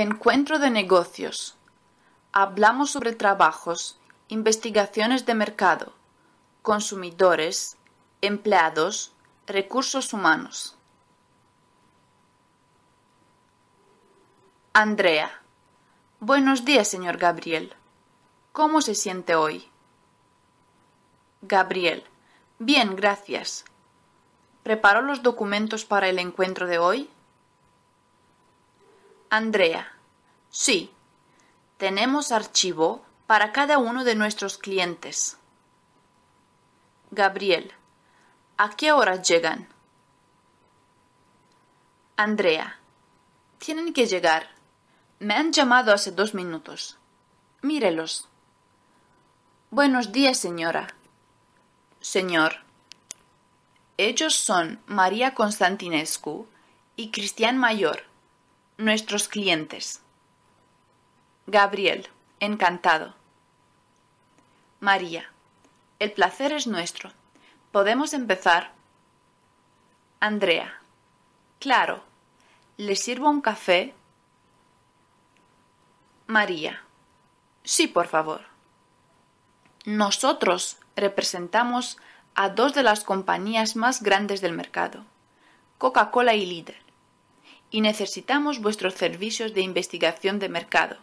Encuentro de negocios. Hablamos sobre trabajos, investigaciones de mercado, consumidores, empleados, recursos humanos. Andrea. Buenos días, señor Gabriel. ¿Cómo se siente hoy? Gabriel. Bien, gracias. ¿Preparó los documentos para el encuentro de hoy? Andrea. Sí, tenemos archivo para cada uno de nuestros clientes. Gabriel. ¿A qué hora llegan? Andrea. Tienen que llegar. Me han llamado hace dos minutos. Mírelos. Buenos días, señora. Señor. Ellos son María Constantinescu y Cristian Mayor nuestros clientes. Gabriel, encantado. María, el placer es nuestro. Podemos empezar. Andrea, claro. ¿Le sirvo un café? María, sí, por favor. Nosotros representamos a dos de las compañías más grandes del mercado, Coca-Cola y Líder y necesitamos vuestros servicios de investigación de mercado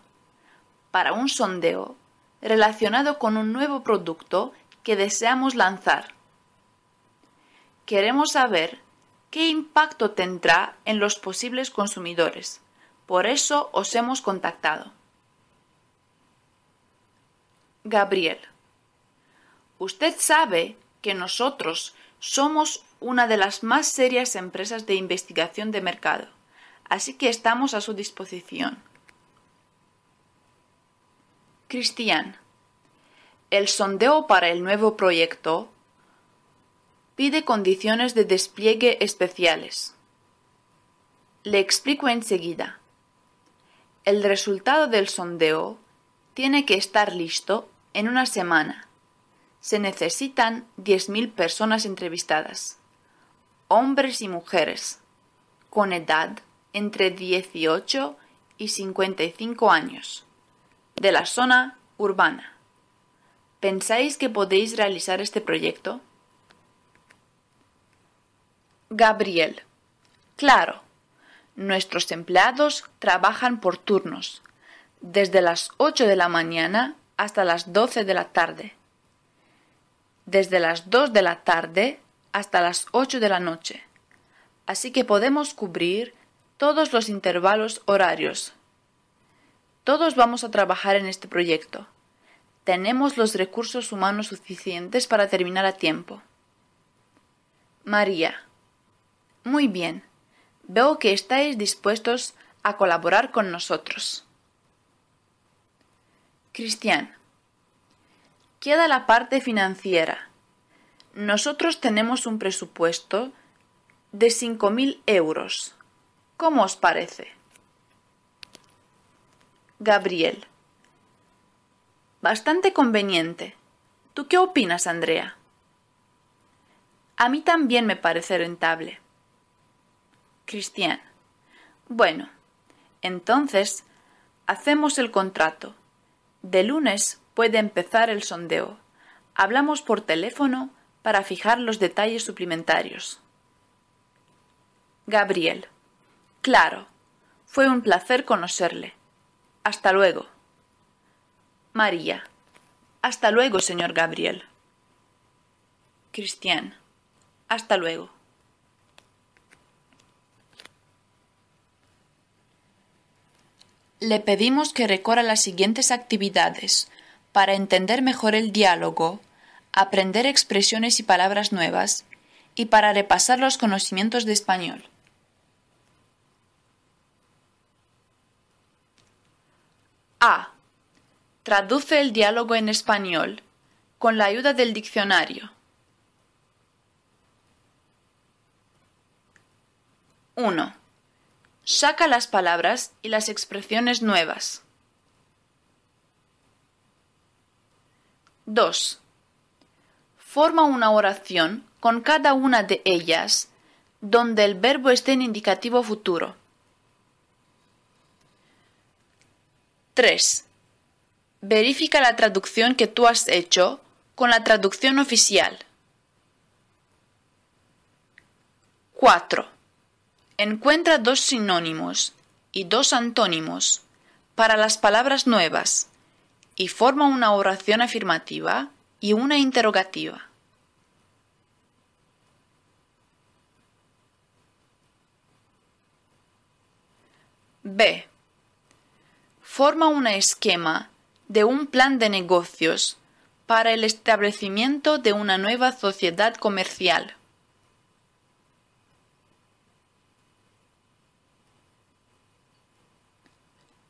para un sondeo relacionado con un nuevo producto que deseamos lanzar. Queremos saber qué impacto tendrá en los posibles consumidores. Por eso os hemos contactado. Gabriel, usted sabe que nosotros somos una de las más serias empresas de investigación de mercado así que estamos a su disposición. Cristian, el sondeo para el nuevo proyecto pide condiciones de despliegue especiales. Le explico enseguida. El resultado del sondeo tiene que estar listo en una semana. Se necesitan 10.000 personas entrevistadas, hombres y mujeres, con edad, entre 18 y 55 años, de la zona urbana. ¿Pensáis que podéis realizar este proyecto? Gabriel. Claro, nuestros empleados trabajan por turnos, desde las 8 de la mañana hasta las 12 de la tarde, desde las 2 de la tarde hasta las 8 de la noche. Así que podemos cubrir todos los intervalos horarios. Todos vamos a trabajar en este proyecto. Tenemos los recursos humanos suficientes para terminar a tiempo. María. Muy bien. Veo que estáis dispuestos a colaborar con nosotros. Cristian. Queda la parte financiera. Nosotros tenemos un presupuesto de 5.000 euros. ¿Cómo os parece? Gabriel. Bastante conveniente. ¿Tú qué opinas, Andrea? A mí también me parece rentable. Cristian. Bueno, entonces hacemos el contrato. De lunes puede empezar el sondeo. Hablamos por teléfono para fijar los detalles suplementarios. Gabriel. Claro. Fue un placer conocerle. Hasta luego. María. Hasta luego, señor Gabriel. Cristian. Hasta luego. Le pedimos que recorra las siguientes actividades para entender mejor el diálogo, aprender expresiones y palabras nuevas, y para repasar los conocimientos de español. Traduce el diálogo en español con la ayuda del diccionario. 1. Saca las palabras y las expresiones nuevas. 2. Forma una oración con cada una de ellas donde el verbo esté en indicativo futuro. 3 verifica la traducción que tú has hecho con la traducción oficial. 4. Encuentra dos sinónimos y dos antónimos para las palabras nuevas y forma una oración afirmativa y una interrogativa. B. Forma un esquema de un plan de negocios para el establecimiento de una nueva sociedad comercial.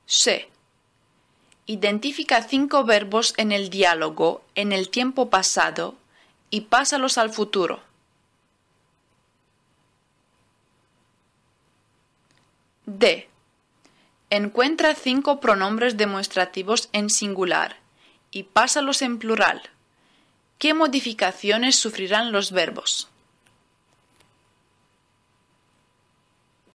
c. Identifica cinco verbos en el diálogo en el tiempo pasado y pásalos al futuro. D. Encuentra cinco pronombres demostrativos en singular y pásalos en plural. ¿Qué modificaciones sufrirán los verbos?